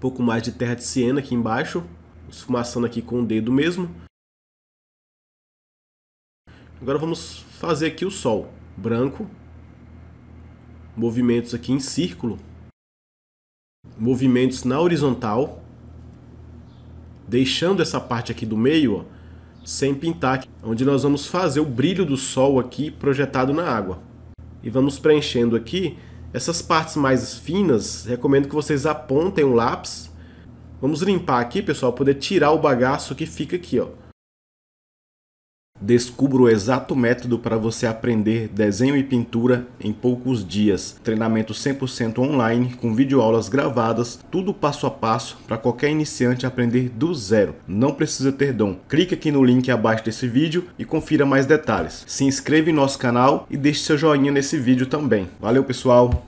pouco mais de terra de siena aqui embaixo, esfumaçando aqui com o dedo mesmo. Agora vamos fazer aqui o sol, branco, movimentos aqui em círculo, movimentos na horizontal, deixando essa parte aqui do meio, ó, sem pintar, onde nós vamos fazer o brilho do sol aqui projetado na água. E vamos preenchendo aqui essas partes mais finas, recomendo que vocês apontem um lápis. Vamos limpar aqui, pessoal, poder tirar o bagaço que fica aqui, ó. Descubra o exato método para você aprender desenho e pintura em poucos dias. Treinamento 100% online, com videoaulas gravadas, tudo passo a passo para qualquer iniciante aprender do zero. Não precisa ter dom. Clique aqui no link abaixo desse vídeo e confira mais detalhes. Se inscreva em nosso canal e deixe seu joinha nesse vídeo também. Valeu pessoal!